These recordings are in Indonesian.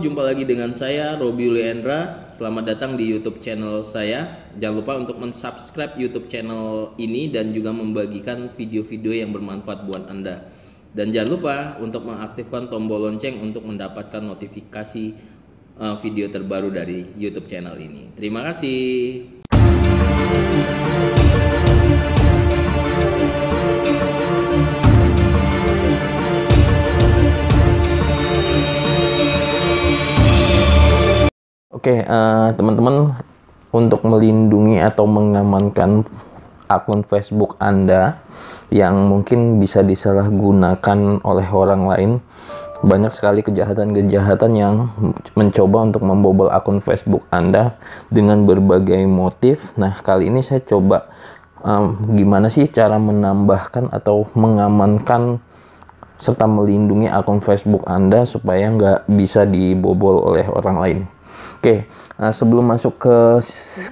jumpa lagi dengan saya Robi Leandra. Selamat datang di YouTube channel saya. Jangan lupa untuk mensubscribe YouTube channel ini dan juga membagikan video-video yang bermanfaat buat Anda. Dan jangan lupa untuk mengaktifkan tombol lonceng untuk mendapatkan notifikasi eh, video terbaru dari YouTube channel ini. Terima kasih. Oke, okay, uh, eh, teman-teman, untuk melindungi atau mengamankan akun Facebook Anda yang mungkin bisa disalahgunakan oleh orang lain, banyak sekali kejahatan-kejahatan yang mencoba untuk membobol akun Facebook Anda dengan berbagai motif. Nah, kali ini saya coba um, gimana sih cara menambahkan atau mengamankan serta melindungi akun Facebook Anda supaya nggak bisa dibobol oleh orang lain. Oke, nah sebelum masuk ke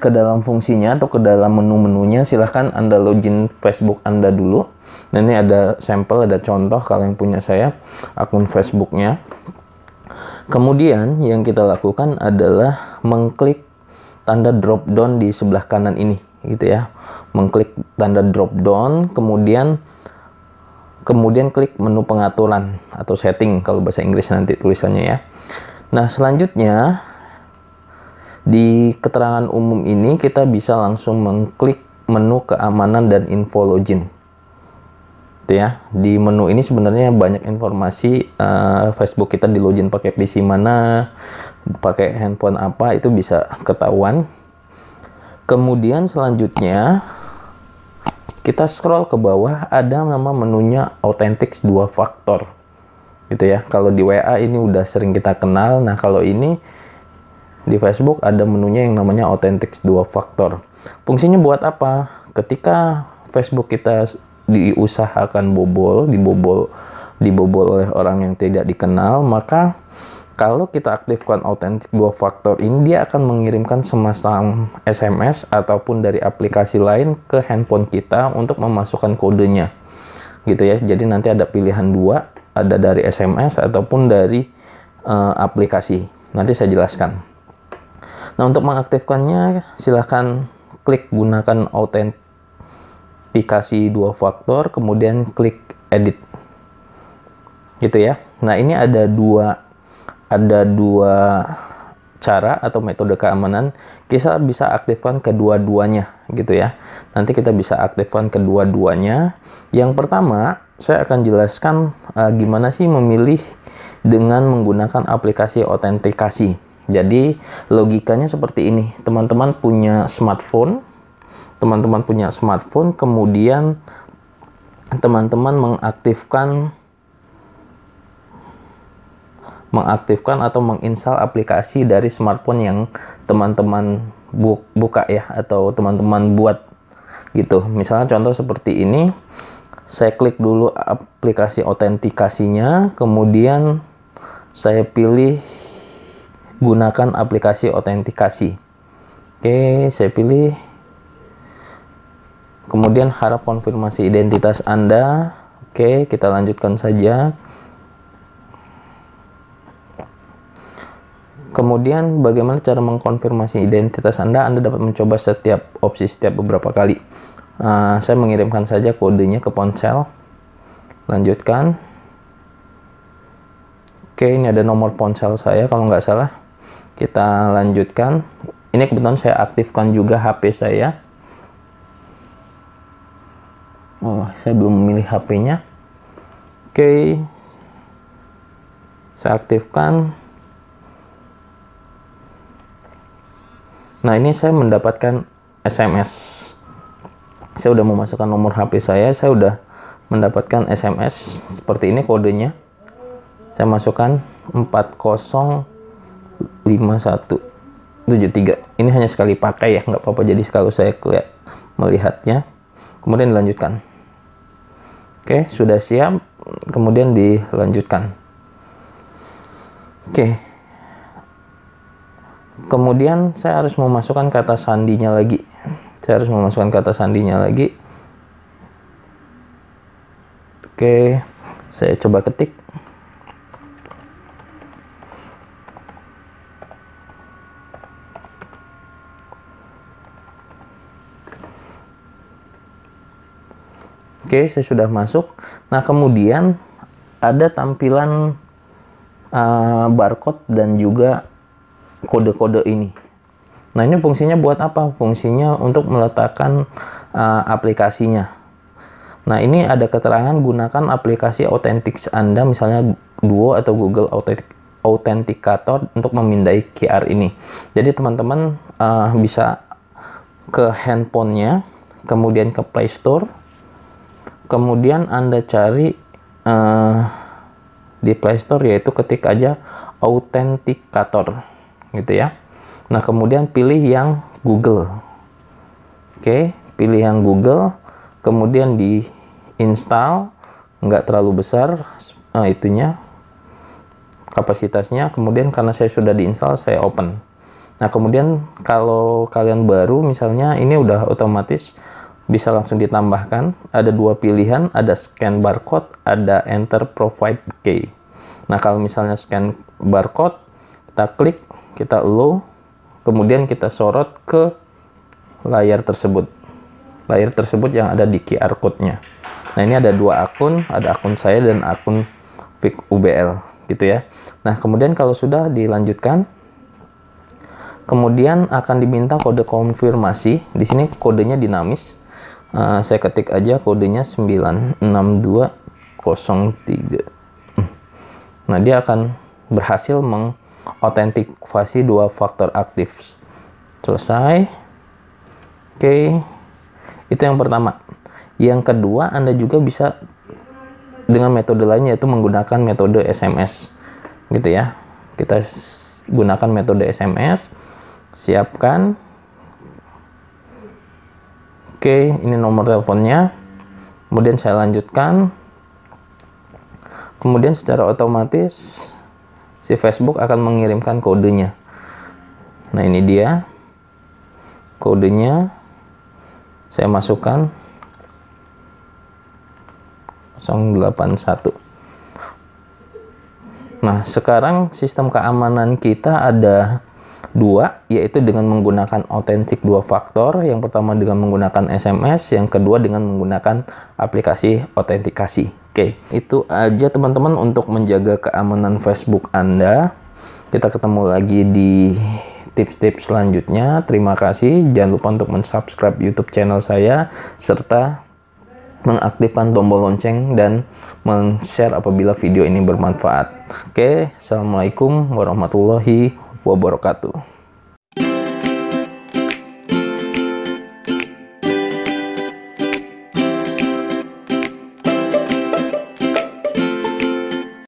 ke dalam fungsinya atau ke dalam menu-menunya, silahkan Anda login Facebook Anda dulu. Nah, ini ada sampel, ada contoh kalau yang punya saya akun Facebooknya. Kemudian yang kita lakukan adalah mengklik tanda drop down di sebelah kanan ini, gitu ya. Mengklik tanda drop down, kemudian kemudian klik menu pengaturan atau setting kalau bahasa Inggris nanti tulisannya ya. Nah, selanjutnya di keterangan umum ini kita bisa langsung mengklik menu keamanan dan info login. ya. Di menu ini sebenarnya banyak informasi uh, Facebook kita di login pakai PC mana, pakai handphone apa itu bisa ketahuan. Kemudian selanjutnya kita scroll ke bawah ada nama menunya Authentics dua faktor gitu ya kalau di WA ini udah sering kita kenal nah kalau ini di Facebook ada menunya yang namanya Authentics dua faktor. Fungsinya buat apa? Ketika Facebook kita diusahakan bobol, dibobol, dibobol oleh orang yang tidak dikenal, maka kalau kita aktifkan autentik dua faktor ini, dia akan mengirimkan semacam SMS ataupun dari aplikasi lain ke handphone kita untuk memasukkan kodenya. Gitu ya. Jadi nanti ada pilihan dua, ada dari SMS ataupun dari uh, aplikasi. Nanti saya jelaskan. Nah, untuk mengaktifkannya, silahkan klik gunakan autentikasi dua faktor, kemudian klik edit. Gitu ya. Nah, ini ada dua ada dua cara atau metode keamanan, kita bisa aktifkan kedua-duanya gitu ya. Nanti kita bisa aktifkan kedua-duanya. Yang pertama, saya akan jelaskan uh, gimana sih memilih dengan menggunakan aplikasi autentikasi. Jadi logikanya seperti ini, teman-teman punya smartphone, teman-teman punya smartphone, kemudian teman-teman mengaktifkan mengaktifkan atau menginstal aplikasi dari smartphone yang teman-teman buka ya atau teman-teman buat gitu. Misalnya contoh seperti ini, saya klik dulu aplikasi autentikasinya, kemudian saya pilih gunakan aplikasi autentikasi. Oke, saya pilih. Kemudian harap konfirmasi identitas Anda. Oke, kita lanjutkan saja. Kemudian bagaimana cara mengkonfirmasi identitas Anda? Anda dapat mencoba setiap opsi setiap beberapa kali. Uh, saya mengirimkan saja kodenya ke ponsel. Lanjutkan. Oke, ini ada nomor ponsel saya kalau nggak salah kita lanjutkan ini kebetulan saya aktifkan juga HP saya oh saya belum memilih HP-nya oke okay. saya aktifkan nah ini saya mendapatkan SMS saya udah memasukkan nomor HP saya saya udah mendapatkan SMS seperti ini kodenya saya masukkan 40 51 73 ini hanya sekali pakai ya nggak apa-apa jadi kalau saya lihat melihatnya kemudian dilanjutkan oke sudah siap kemudian dilanjutkan oke kemudian saya harus memasukkan kata sandinya lagi saya harus memasukkan kata sandinya lagi oke saya coba ketik Oke, okay, saya sudah masuk. Nah, kemudian ada tampilan uh, barcode dan juga kode-kode ini. Nah, ini fungsinya buat apa? Fungsinya untuk meletakkan uh, aplikasinya. Nah, ini ada keterangan gunakan aplikasi Authentic Anda, misalnya Duo atau Google Authenticator untuk memindai QR ini. Jadi, teman-teman uh, bisa ke handphonenya, kemudian ke Play Store, kemudian anda cari uh, di Play Store yaitu ketik aja authenticator gitu ya nah kemudian pilih yang Google oke pilih yang Google kemudian di install nggak terlalu besar uh, itunya kapasitasnya kemudian karena saya sudah diinstal saya open nah kemudian kalau kalian baru misalnya ini udah otomatis bisa langsung ditambahkan. Ada dua pilihan, ada scan barcode, ada enter provide key. Nah, kalau misalnya scan barcode, kita klik, kita low, kemudian kita sorot ke layar tersebut. Layar tersebut yang ada di QR code-nya. Nah, ini ada dua akun, ada akun saya dan akun Vic UBL gitu ya. Nah, kemudian kalau sudah dilanjutkan, kemudian akan diminta kode konfirmasi. Di sini kodenya dinamis uh, saya ketik aja kodenya 96203 hmm. nah dia akan berhasil mengotentikasi dua faktor aktif selesai oke itu yang pertama yang kedua Anda juga bisa dengan metode lainnya yaitu menggunakan metode SMS gitu ya kita gunakan metode SMS siapkan Oke, ini nomor teleponnya. Kemudian saya lanjutkan. Kemudian secara otomatis si Facebook akan mengirimkan kodenya. Nah, ini dia. Kodenya saya masukkan 081. Nah, sekarang sistem keamanan kita ada Dua, yaitu dengan menggunakan otentik dua faktor. Yang pertama dengan menggunakan SMS, yang kedua dengan menggunakan aplikasi otentikasi Oke, itu aja teman-teman untuk menjaga keamanan Facebook Anda. Kita ketemu lagi di tips-tips selanjutnya. Terima kasih. Jangan lupa untuk mensubscribe YouTube channel saya serta mengaktifkan tombol lonceng dan men-share apabila video ini bermanfaat. Oke, Assalamualaikum warahmatullahi wabarakatuh wabarakatuh.